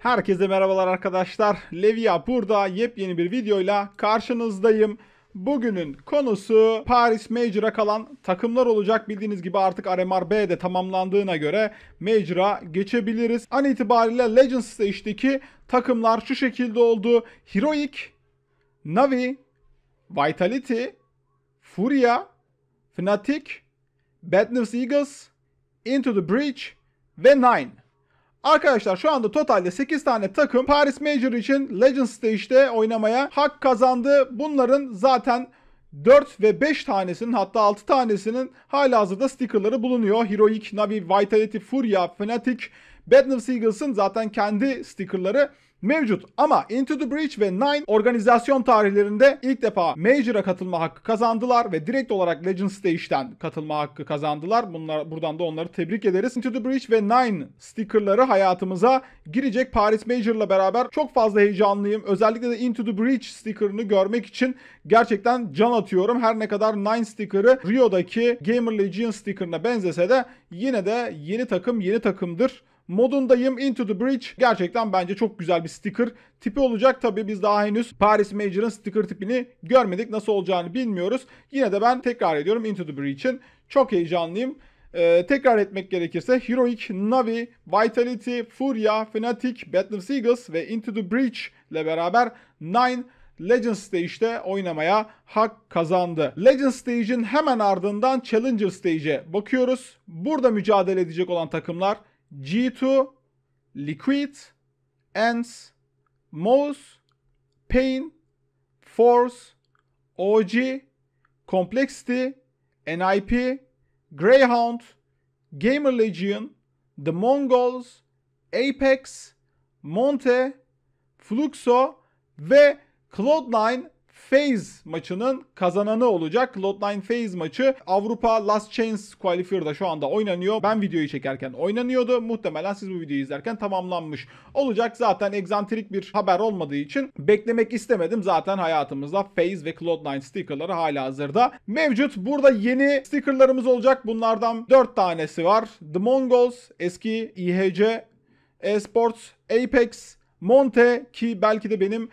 Herkese merhabalar arkadaşlar. Levia burada yepyeni bir videoyla karşınızdayım. Bugünün konusu Paris Major'a kalan takımlar olacak. Bildiğiniz gibi artık RMR de tamamlandığına göre Major'a geçebiliriz. An itibariyle Legends ki takımlar şu şekilde oldu. Heroic, Navi, Vitality, Furia, Fnatic, Bad News Eagles, Into the Breach ve Nine. Arkadaşlar şu anda totalde 8 tane takım Paris Major için Legends Stage'de oynamaya hak kazandı. Bunların zaten 4 ve 5 tanesinin hatta 6 tanesinin hala hazırda stickerları bulunuyor. Heroic, Navi, Vitality, Furia, Fnatic Bedlam Seagals'ın zaten kendi stickerları mevcut. Ama Into the Breach ve Nine organizasyon tarihlerinde ilk defa Major'a katılma hakkı kazandılar ve direkt olarak Legend Stage'den katılma hakkı kazandılar. Bunlar buradan da onları tebrik ederiz. Into the Breach ve Nine stickerları hayatımıza girecek Paris Major'la beraber çok fazla heyecanlıyım. Özellikle de Into the Breach stickerını görmek için gerçekten can atıyorum. Her ne kadar Nine stickerı Rio'daki Gamer Legion stickerına benzese de yine de yeni takım yeni takımdır modundayım. Into the Bridge gerçekten bence çok güzel bir sticker tipi olacak. Tabii biz daha henüz Paris Major'ın sticker tipini görmedik. Nasıl olacağını bilmiyoruz. Yine de ben tekrar ediyorum Into the Bridge'in Çok heyecanlıyım. Ee, tekrar etmek gerekirse Heroic, Navi, Vitality, Furia, Fnatic, Battle of Seagulls ve Into the Bridge ile beraber Nine Legend Stage'de oynamaya hak kazandı. Legend Stage'in hemen ardından Challenger Stage'e bakıyoruz. Burada mücadele edecek olan takımlar G2, Liquid, Ants, Mouse, Pain, Force, OG, Complexity, NIP, Greyhound, Gamer Legion, The Mongols, Apex, Monte, Fluxo ve cloud Phase maçının kazananı olacak. Lotline Phase maçı Avrupa Last Chance Qualifier'da şu anda oynanıyor. Ben videoyu çekerken oynanıyordu. Muhtemelen siz bu videoyu izlerken tamamlanmış olacak. Zaten egzantrik bir haber olmadığı için beklemek istemedim. Zaten hayatımızda Phase ve cloud stickerları hala hazırda mevcut. Burada yeni stickerlarımız olacak. Bunlardan 4 tanesi var. The Mongols, eski IHC, Esports, Apex, Monte ki belki de benim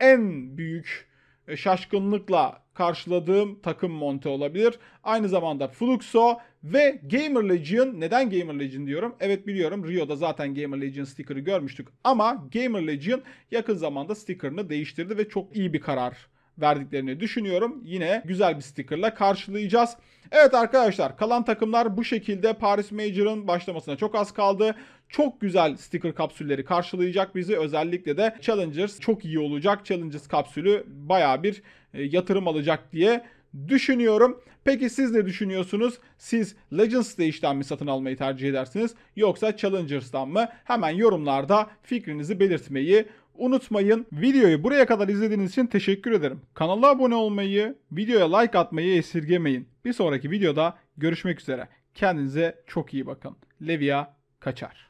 en büyük e, şaşkınlıkla karşıladığım takım monte olabilir. Aynı zamanda Fluxo ve Gamer Legion. Neden Gamer Legion diyorum? Evet biliyorum Rio'da zaten Gamer Legion sticker'ı görmüştük. Ama Gamer Legion yakın zamanda sticker'ını değiştirdi ve çok iyi bir karar verdiklerini düşünüyorum. Yine güzel bir stickerla karşılayacağız. Evet arkadaşlar kalan takımlar bu şekilde Paris Major'ın başlamasına çok az kaldı. Çok güzel sticker kapsülleri karşılayacak bizi. Özellikle de Challengers çok iyi olacak. Challengers kapsülü baya bir e, yatırım alacak diye düşünüyorum. Peki siz ne düşünüyorsunuz? Siz Legends Stage'den mi satın almayı tercih edersiniz yoksa Challengers'dan mı? Hemen yorumlarda fikrinizi belirtmeyi unutmayın. Videoyu buraya kadar izlediğiniz için teşekkür ederim. Kanala abone olmayı, videoya like atmayı esirgemeyin. Bir sonraki videoda görüşmek üzere. Kendinize çok iyi bakın. Levia kaçar.